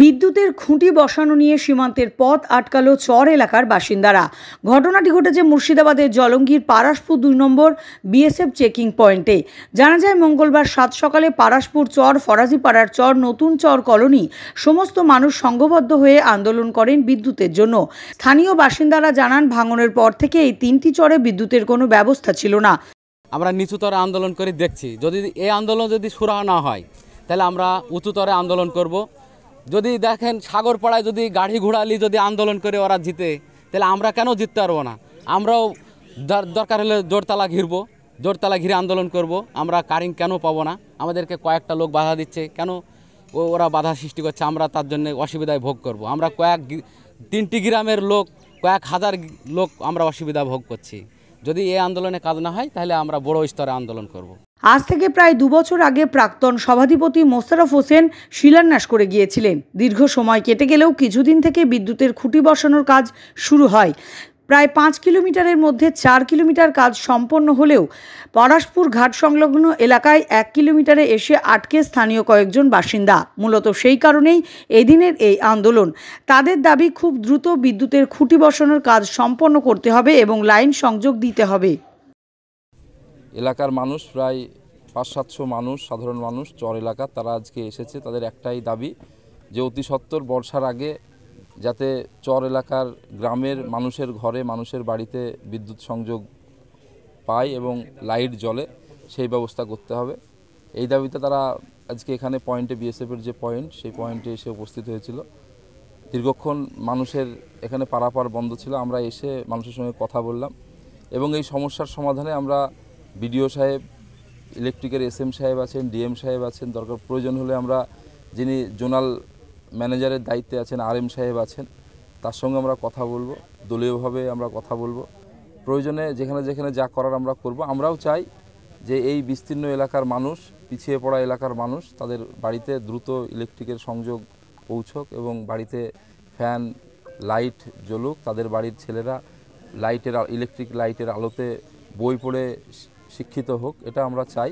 বিদ্যুতের খুঁটি বসানো নিয়ে সীমান্তের পথ আটকালো চর এলাকার বাসিন্দারা ঘটনাটি ঘটেছে মুর্শিদাবাদের জলঙ্গির পারাসপুর দুই নম্বর বিএসএফ চেকিং পয়েন্টে জানা যায় মঙ্গলবার সাত সকালে পারাসপুর চর ফরাজিপাড়ার চর নতুন চর কলোনি সমস্ত মানুষ সংঘবদ্ধ হয়ে আন্দোলন করেন বিদ্যুতের জন্য স্থানীয় বাসিন্দারা জানান ভাঙনের পর থেকে এই তিনটি চরে বিদ্যুতের কোনো ব্যবস্থা ছিল না আমরা নিচুতরে আন্দোলন করে দেখছি যদি এই আন্দোলন যদি সুরা না হয় তাহলে আমরা উঁচুতরে আন্দোলন করব যদি দেখেন সাগর পাড়ায় যদি গাড়ি ঘোড়ালি যদি আন্দোলন করে ওরা জিতে তাহলে আমরা কেন জিততে পারবো না আমরাও দরকার হলে জোরতলা ঘিরবো জোরতলা ঘিরে আন্দোলন করব আমরা কারেন্ট কেন পাবো না আমাদেরকে কয়েকটা লোক বাধা দিচ্ছে কেন ওরা বাধা সৃষ্টি করছে আমরা তার জন্য অসুবিধায় ভোগ করব। আমরা কয়েক তিনটি গ্রামের লোক কয়েক হাজার লোক আমরা অসুবিধা ভোগ করছি যদি এই আন্দোলনে কাজ না হয় তাহলে আমরা বড় স্তরে আন্দোলন করব। আজ থেকে প্রায় দুবছর আগে প্রাক্তন সভাধিপতি মোস্তারফ হোসেন শিলান্যাস করে গিয়েছিলেন দীর্ঘ সময় কেটে গেলেও কিছুদিন থেকে বিদ্যুতের খুঁটি বসানোর কাজ শুরু হয় প্রায় পাঁচ কিলোমিটারের মধ্যে চার কিলোমিটার কাজ সম্পন্ন হলেও পরাশপুর ঘাট সংলগ্ন এলাকায় এক কিলোমিটারে এসে আটকে স্থানীয় কয়েকজন বাসিন্দা মূলত সেই কারণেই এদিনের এই আন্দোলন তাদের দাবি খুব দ্রুত বিদ্যুতের খুঁটি বসানোর কাজ সম্পন্ন করতে হবে এবং লাইন সংযোগ দিতে হবে এলাকার মানুষ প্রায় পাঁচ সাতশো মানুষ সাধারণ মানুষ চর এলাকা তারা আজকে এসেছে তাদের একটাই দাবি যে অতি সত্তর বর্ষার আগে যাতে চর এলাকার গ্রামের মানুষের ঘরে মানুষের বাড়িতে বিদ্যুৎ সংযোগ পায় এবং লাইট জ্বলে সেই ব্যবস্থা করতে হবে এই দাবিতে তারা আজকে এখানে পয়েন্টে বিএসএফের যে পয়েন্ট সেই পয়েন্টে এসে উপস্থিত হয়েছিল দীর্ঘক্ষণ মানুষের এখানে পারাপার বন্ধ ছিল আমরা এসে মানুষের সঙ্গে কথা বললাম এবং এই সমস্যার সমাধানে আমরা বিডিও সাহেব ইলেকট্রিকের এস এম সাহেব আছেন ডিএম সাহেব আছেন দরকার প্রয়োজন হলে আমরা যিনি জোনাল ম্যানেজারের দায়িত্বে আছেন আর এম সাহেব আছেন তার সঙ্গে আমরা কথা বলবো দলীয়ভাবে আমরা কথা বলবো প্রয়োজনে যেখানে যেখানে যা করার আমরা করব আমরাও চাই যে এই বিস্তীর্ণ এলাকার মানুষ পিছিয়ে পড়া এলাকার মানুষ তাদের বাড়িতে দ্রুত ইলেকট্রিকের সংযোগ পৌঁছক এবং বাড়িতে ফ্যান লাইট জ্বলুক তাদের বাড়ির ছেলেরা লাইটের ইলেকট্রিক লাইটের আলোতে বই পড়ে শিক্ষিত হোক এটা আমরা চাই